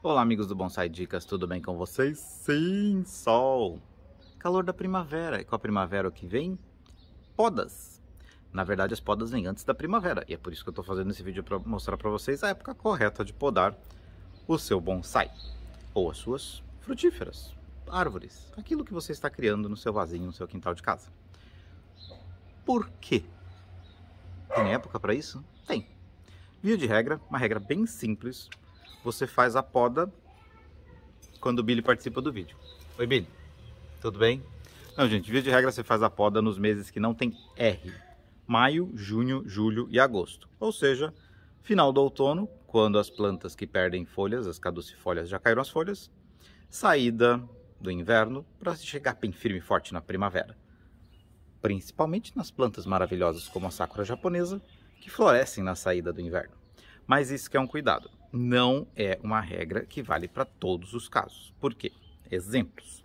Olá, amigos do Bonsai Dicas, tudo bem com vocês? Sim, sol! Calor da primavera, e com a primavera o que vem? Podas! Na verdade, as podas vêm antes da primavera, e é por isso que eu estou fazendo esse vídeo para mostrar para vocês a época correta de podar o seu bonsai, ou as suas frutíferas, árvores, aquilo que você está criando no seu vasinho, no seu quintal de casa. Por quê? Tem época para isso? Tem. Via de regra, uma regra bem simples, você faz a poda quando o Billy participa do vídeo. Oi, Billy. Tudo bem? Não, gente, via de regra você faz a poda nos meses que não tem R. Maio, junho, julho e agosto. Ou seja, final do outono, quando as plantas que perdem folhas, as caducifólias, já caíram as folhas. Saída do inverno para chegar bem firme e forte na primavera. Principalmente nas plantas maravilhosas como a sakura japonesa, que florescem na saída do inverno. Mas isso que é um cuidado. Não é uma regra que vale para todos os casos. Por quê? Exemplos.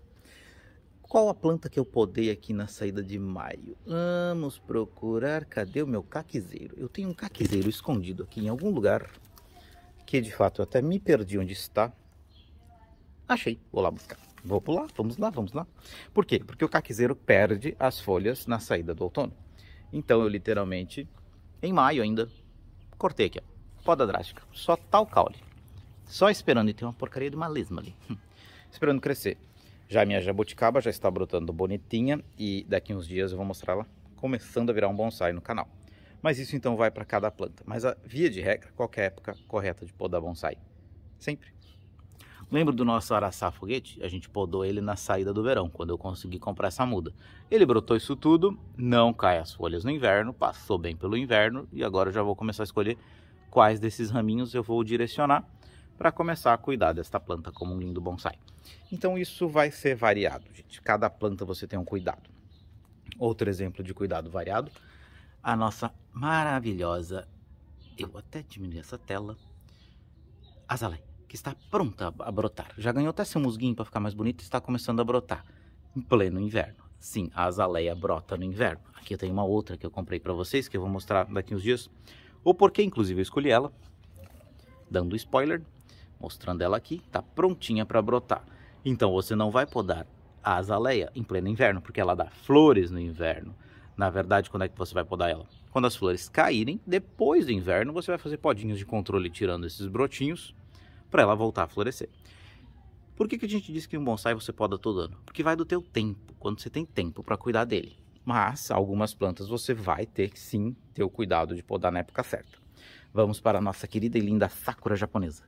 Qual a planta que eu podei aqui na saída de maio? Vamos procurar. Cadê o meu caquezeiro? Eu tenho um caquezeiro escondido aqui em algum lugar. Que de fato eu até me perdi onde está. Achei. Vou lá buscar. Vou pular. Vamos lá, vamos lá. Por quê? Porque o caquezeiro perde as folhas na saída do outono. Então eu literalmente, em maio ainda, cortei aqui. Ó poda drástica, só tal caule. Só esperando, e tem uma porcaria de uma lesma ali. Hum. esperando crescer. Já minha jabuticaba já está brotando bonitinha e daqui uns dias eu vou mostrar ela começando a virar um bonsai no canal. Mas isso então vai para cada planta. Mas a via de regra, qualquer época correta de podar bonsai. Sempre. Lembro do nosso araçá foguete? A gente podou ele na saída do verão, quando eu consegui comprar essa muda. Ele brotou isso tudo, não cai as folhas no inverno, passou bem pelo inverno e agora eu já vou começar a escolher quais desses raminhos eu vou direcionar para começar a cuidar desta planta como um lindo bonsai. Então isso vai ser variado, gente. Cada planta você tem um cuidado. Outro exemplo de cuidado variado, a nossa maravilhosa, eu até diminui essa tela, azaleia, que está pronta a brotar. Já ganhou até seu musguinho para ficar mais bonito e está começando a brotar em pleno inverno. Sim, a azaleia brota no inverno. Aqui eu tenho uma outra que eu comprei para vocês, que eu vou mostrar daqui uns dias. O porquê, inclusive, eu escolhi ela, dando spoiler, mostrando ela aqui, tá prontinha para brotar. Então você não vai podar a azaleia em pleno inverno, porque ela dá flores no inverno. Na verdade, quando é que você vai podar ela? Quando as flores caírem, depois do inverno, você vai fazer podinhos de controle tirando esses brotinhos para ela voltar a florescer. Por que, que a gente diz que um bonsai você poda todo ano? Porque vai do teu tempo, quando você tem tempo para cuidar dele mas algumas plantas você vai ter que sim ter o cuidado de podar na época certa. Vamos para a nossa querida e linda Sakura japonesa.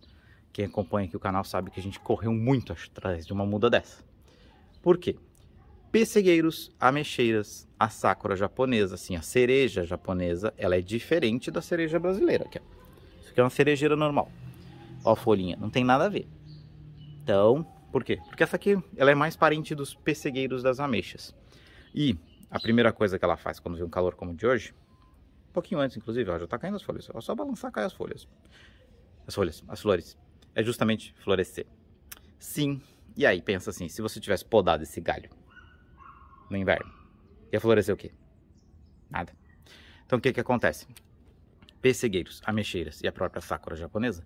Quem acompanha aqui o canal sabe que a gente correu muito atrás de uma muda dessa. Por quê? Pessegueiros, ameixeiras, a Sakura japonesa, assim, a cereja japonesa, ela é diferente da cereja brasileira. Aqui, ó. Isso aqui é uma cerejeira normal. Ó a folhinha, não tem nada a ver. Então, por quê? Porque essa aqui ela é mais parente dos pessegueiros das ameixas. E a primeira coisa que ela faz quando vê um calor como o de hoje, um pouquinho antes inclusive, ó, já está caindo as folhas, ó, só balançar cai as folhas, as folhas, as flores, é justamente florescer. Sim, e aí pensa assim, se você tivesse podado esse galho no inverno, ia florescer o quê? Nada. Então o que que acontece? Pessegueiros, ameixeiras e a própria sakura japonesa,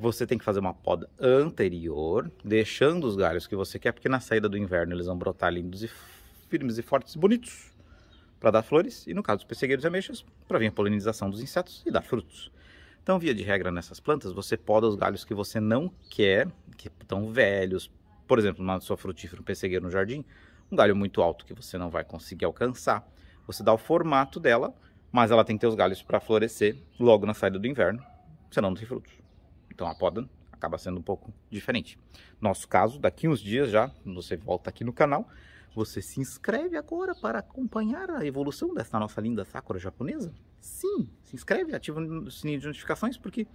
você tem que fazer uma poda anterior, deixando os galhos que você quer, porque na saída do inverno eles vão brotar lindos e firmes e fortes e bonitos para dar flores e, no caso dos pessegueiros e ameixas, para vir a polinização dos insetos e dar frutos. Então, via de regra, nessas plantas, você poda os galhos que você não quer, que estão velhos. Por exemplo, uma sua frutífera, um pessegueiro no jardim, um galho muito alto que você não vai conseguir alcançar. Você dá o formato dela, mas ela tem que ter os galhos para florescer logo na saída do inverno, senão não tem frutos. Então, a poda acaba sendo um pouco diferente. Nosso caso, daqui uns dias já, você volta aqui no canal você se inscreve agora para acompanhar a evolução dessa nossa linda Sakura japonesa? Sim, se inscreve, ativa o sininho de notificações, porque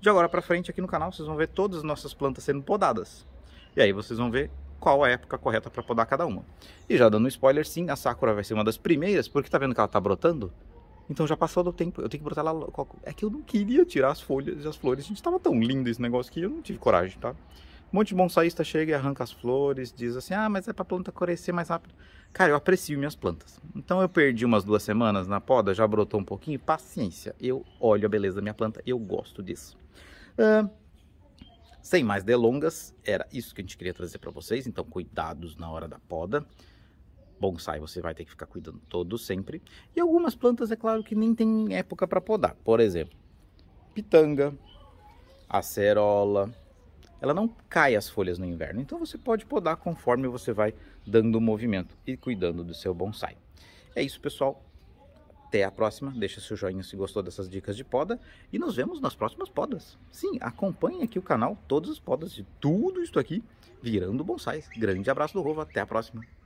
de agora para frente aqui no canal vocês vão ver todas as nossas plantas sendo podadas. E aí vocês vão ver qual a época correta para podar cada uma. E já dando um spoiler, sim, a Sakura vai ser uma das primeiras, porque tá vendo que ela tá brotando? Então já passou do tempo, eu tenho que brotar lá. É que eu não queria tirar as folhas e as flores, a gente tava tão lindo esse negócio que eu não tive coragem, tá? Um monte de bonsaísta chega e arranca as flores, diz assim: ah, mas é para a planta crescer mais rápido. Cara, eu aprecio minhas plantas. Então eu perdi umas duas semanas na poda, já brotou um pouquinho. Paciência, eu olho a beleza da minha planta, eu gosto disso. sem mais delongas, era isso que a gente queria trazer para vocês. Então, cuidados na hora da poda. Bonsai você vai ter que ficar cuidando todo sempre. E algumas plantas, é claro, que nem tem época para podar. Por exemplo, pitanga, acerola ela não cai as folhas no inverno. Então você pode podar conforme você vai dando movimento e cuidando do seu bonsai. É isso, pessoal. Até a próxima. Deixa seu joinha se gostou dessas dicas de poda e nos vemos nas próximas podas. Sim, acompanhe aqui o canal, todas as podas de tudo isso aqui virando bonsais. Grande abraço do Rovo, até a próxima.